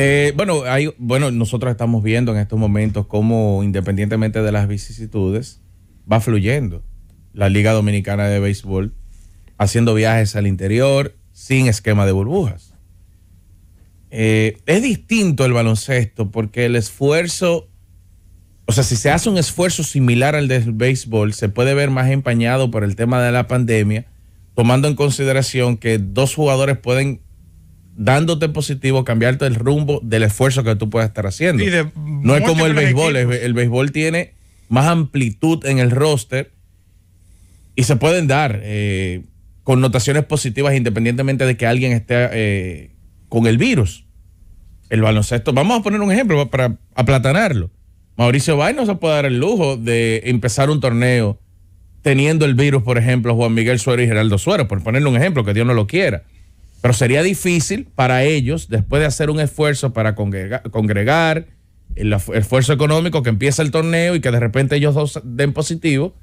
Eh, bueno, bueno, nosotros estamos viendo en estos momentos cómo, independientemente de las vicisitudes, va fluyendo la Liga Dominicana de Béisbol, haciendo viajes al interior sin esquema de burbujas. Eh, es distinto el baloncesto porque el esfuerzo, o sea, si se hace un esfuerzo similar al del béisbol, se puede ver más empañado por el tema de la pandemia, tomando en consideración que dos jugadores pueden dándote positivo, cambiarte el rumbo del esfuerzo que tú puedas estar haciendo. no es como el béisbol, el béisbol tiene más amplitud en el roster y se pueden dar eh, connotaciones positivas independientemente de que alguien esté eh, con el virus. El baloncesto, vamos a poner un ejemplo para aplatanarlo. Mauricio Bay no se puede dar el lujo de empezar un torneo teniendo el virus, por ejemplo, Juan Miguel Suero y Geraldo Suero, por ponerle un ejemplo, que Dios no lo quiera. Pero sería difícil para ellos, después de hacer un esfuerzo para congregar, el esfuerzo económico que empieza el torneo y que de repente ellos dos den positivo,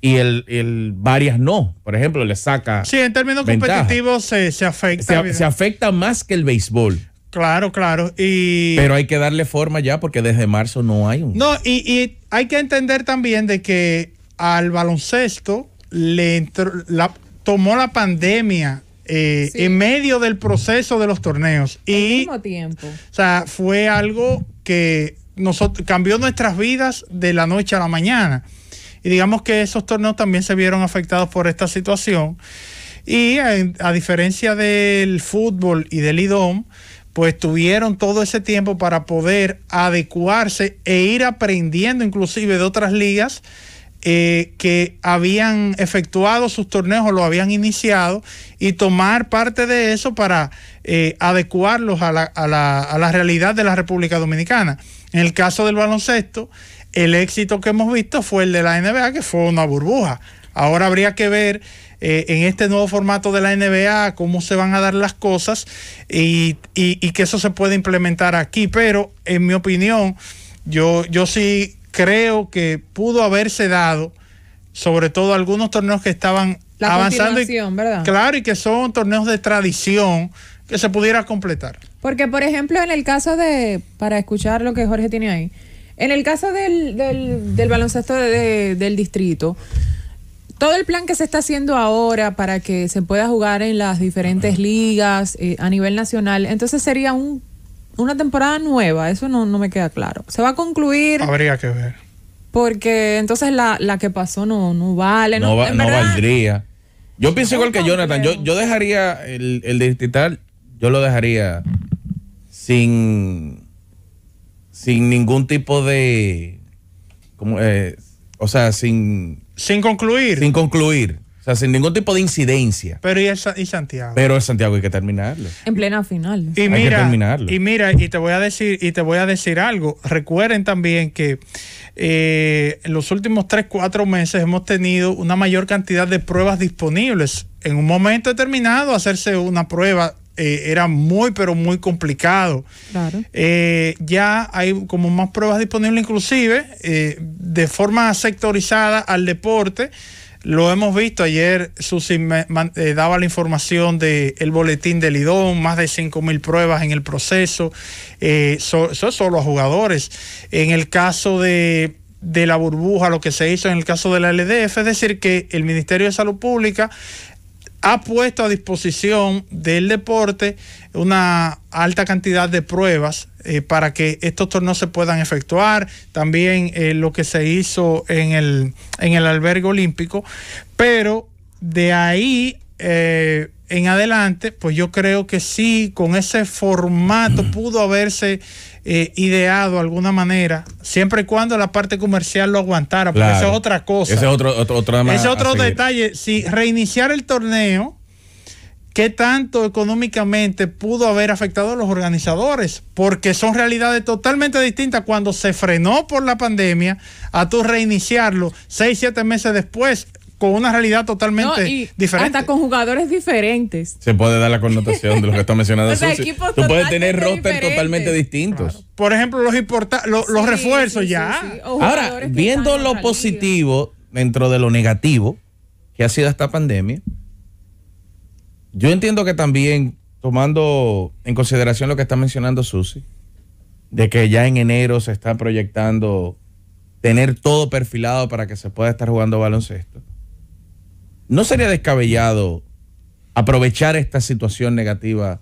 y el, el, varias no. Por ejemplo, le saca. Sí, en términos competitivos se, se afecta. Se, afecta más que el béisbol. Claro, claro. Y... Pero hay que darle forma ya porque desde marzo no hay un. No, y, y hay que entender también de que al baloncesto le la, tomó la pandemia eh, en medio del proceso de los torneos. y, fue algo que cambió nuestras vidas de la noche a la mañana. Y digamos que esos torneos también se vieron afectados por esta situación. Y a, a diferencia del fútbol y del IDOM, pues tuvieron todo ese tiempo para poder adecuarse e ir aprendiendo inclusive de otras ligas eh, que habían efectuado sus torneos o lo habían iniciado y tomar parte de eso para eh, adecuarlos a la, realidad de la República Dominicana. En el caso del baloncesto, el éxito que hemos visto fue el de la NBA, que fue una burbuja. Ahora habría que ver eh, en este nuevo formato de la NBA cómo se van a dar las cosas y, que eso se puede implementar aquí. Pero en mi opinión, yo, yo sí creo que pudo haberse dado, sobre todo algunos torneos que estaban avanzando. Claro, y que son torneos de tradición que se pudiera completar. Porque, por ejemplo, en el caso de, para escuchar lo que Jorge tiene ahí, en el caso del, del, baloncesto del distrito, todo el plan que se está haciendo ahora para que se pueda jugar en las diferentes ligas eh, a nivel nacional, entonces sería un una temporada nueva, eso no, me queda claro. Se va a concluir. Habría que ver. Porque entonces la, que pasó no, vale. No, no, no valdría. Yo pienso igual que Jonathan. Yo, yo dejaría el, el distrital, yo lo dejaría sin, sin ningún tipo de. Eh, o sea, sin. Sin concluir. Sin concluir sin ningún tipo de incidencia. Pero y, Santiago. Pero Santiago hay que terminarlo. En plena final. Y hay mira, que Y mira, y te voy a decir, y te voy a decir algo. Recuerden también que eh, en los últimos 3, 4 meses hemos tenido una mayor cantidad de pruebas disponibles. En un momento determinado, hacerse una prueba eh, era muy, pero muy complicado. Claro. Eh, ya hay como más pruebas disponibles, inclusive de forma sectorizada al deporte. Lo hemos visto ayer, Susi me, eh, daba la información del boletín del Lidón, más de 5.000 pruebas en el proceso, eh, solo jugadores. En el caso de, de la burbuja, lo que se hizo en el caso de la LDF, es decir, que el Ministerio de Salud Pública ha puesto a disposición del deporte una alta cantidad de pruebas eh, para que estos torneos se puedan efectuar, también eh, lo que se hizo en el, en el albergue olímpico, pero de ahí eh, en adelante, pues yo creo que sí, con ese formato pudo haberse eh, ideado de alguna manera, siempre y cuando la parte comercial lo aguantara, porque es otra cosa. Ese es otro, detalle. Si reiniciar el torneo, ¿qué tanto económicamente pudo haber afectado a los organizadores? Porque son realidades totalmente distintas cuando se frenó por la pandemia a tu reiniciarlo seis, siete meses después con una realidad totalmente diferente. Hasta con jugadores diferentes. Se puede dar la connotación de lo que está mencionando. Susi. Tú puedes tener roster totalmente distintos. Por ejemplo, los, los refuerzos ya. Ahora, viendo lo positivo dentro de lo negativo que ha sido esta pandemia, yo entiendo que también, tomando en consideración lo que está mencionando Susi, de que ya en enero se está proyectando tener todo perfilado para que se pueda estar jugando baloncesto ¿No sería descabellado aprovechar esta situación negativa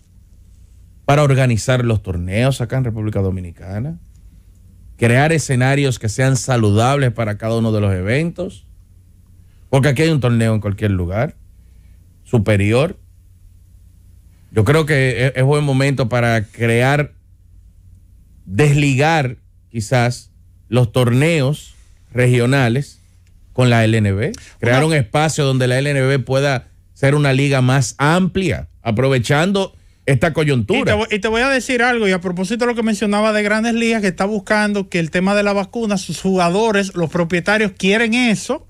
para organizar los torneos acá en República Dominicana? Crear escenarios que sean saludables para cada uno de los eventos. Porque aquí hay un torneo en cualquier lugar, superior. Yo creo que e-, es buen momento para crear, desligar quizás los torneos regionales con la LNB. Crear un espacio donde la LNB pueda ser una liga más amplia, aprovechando esta coyuntura. Y te, voy, y te, voy a decir algo, y a propósito de lo que mencionaba de grandes ligas, que está buscando que el tema de la vacuna, sus jugadores, los propietarios quieren eso,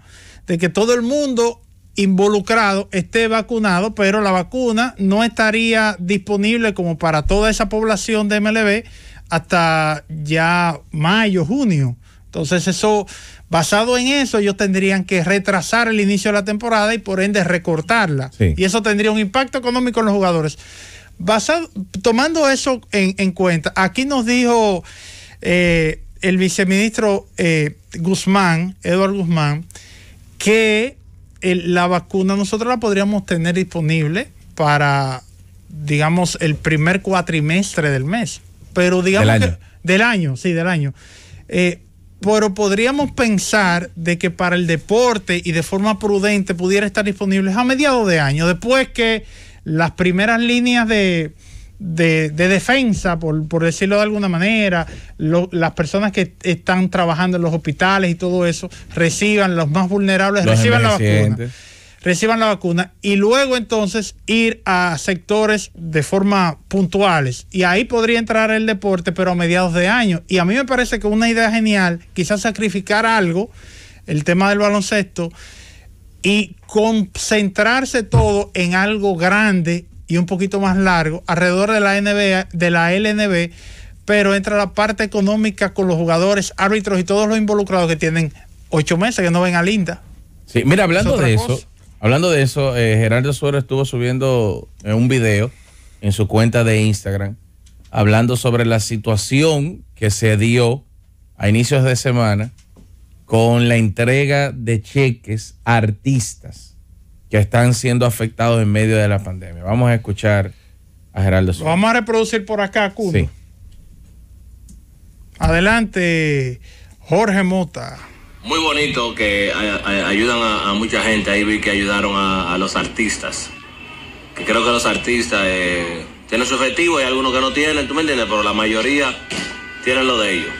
de que todo el mundo involucrado esté vacunado, pero la vacuna no estaría disponible como para toda esa población de MLB hasta ya mayo, junio. Entonces eso, basado en eso, ellos tendrían que retrasar el inicio de la temporada y por ende recortarla. Y eso tendría un impacto económico en los jugadores. Basado, tomando eso en, en cuenta, aquí nos dijo eh, el viceministro eh, Guzmán, Eduardo Guzmán, que la vacuna nosotros la podríamos tener disponible para, digamos, el primer cuatrimestre del mes. Pero digamos del año. Que, del año, sí, del año. Eh, pero podríamos pensar de que para el deporte y de forma prudente pudiera estar disponible a mediados de año, después que las primeras líneas de, de, defensa, por, por, decirlo de alguna manera, las personas que están trabajando en los hospitales y todo eso, reciban, los más vulnerables, reciban la vacuna reciban la vacuna y luego entonces ir a sectores de forma puntuales. Y ahí podría entrar el deporte, pero a mediados de año. Y a mí me parece que una idea genial, quizás sacrificar algo, el tema del baloncesto, y concentrarse todo en algo grande y un poquito más largo alrededor de la NBA, de la LNB, pero entra la parte económica con los jugadores, árbitros y todos los involucrados que tienen ocho meses que no ven a Linda. Sí, mira, hablando de eso, Hablando de eso, eh, Gerardo Suero estuvo subiendo eh, un video en su cuenta de Instagram hablando sobre la situación que se dio a inicios de semana con la entrega de cheques a artistas que están siendo afectados en medio de la pandemia. Vamos a escuchar a Gerardo Suero. vamos a reproducir por acá, Cuno. Adelante, Jorge Mota. Muy bonito que eh, eh, ayudan a, mucha gente. Ahí vi que ayudaron a, los artistas. Que creo que los artistas eh, tienen su objetivo, y algunos que no tienen, tú me entiendes, pero la mayoría tienen lo de ellos.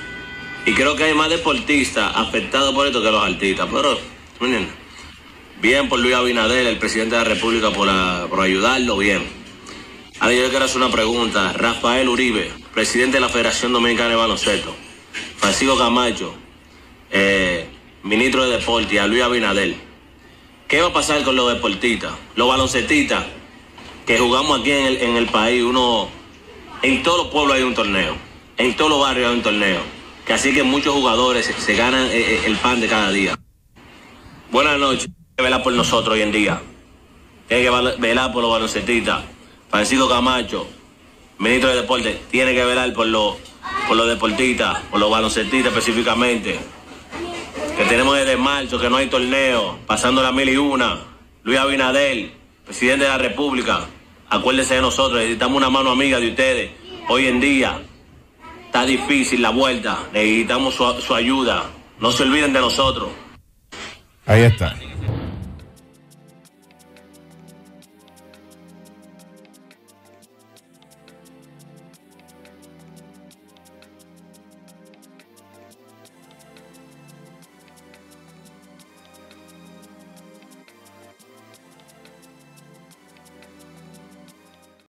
Y creo que hay más deportistas afectados por esto que los artistas. Pero, ¿tú me entiendes? Bien por Luis Abinader, el presidente de la República, por, por ayudarlo, bien. Ahora yo quiero hacer una pregunta. Rafael Uribe, presidente de la Federación Dominicana de Baloncesto. Francisco Camacho, eh, ministro de Deporte, a Luis Abinader. ¿Qué va a pasar con los deportistas, los baloncetistas que jugamos aquí en el, país? Uno, en todos los pueblos hay un torneo, en todos los barrios hay un torneo. Que así que muchos jugadores se, ganan eh, eh, el, pan de cada día. Buenas noches, que velar por nosotros hoy en día. Tiene que velar por los baloncetistas. Francisco Camacho, ministro de Deporte, tiene que velar por los, por los deportistas, por los baloncetistas específicamente que tenemos desde marzo, que no hay torneo, pasando la mil y una. Luis Abinadel, presidente de la República, acuérdese de nosotros, necesitamos una mano amiga de ustedes. Hoy en día está difícil la vuelta, necesitamos su, su ayuda. No se olviden de nosotros. Ahí está.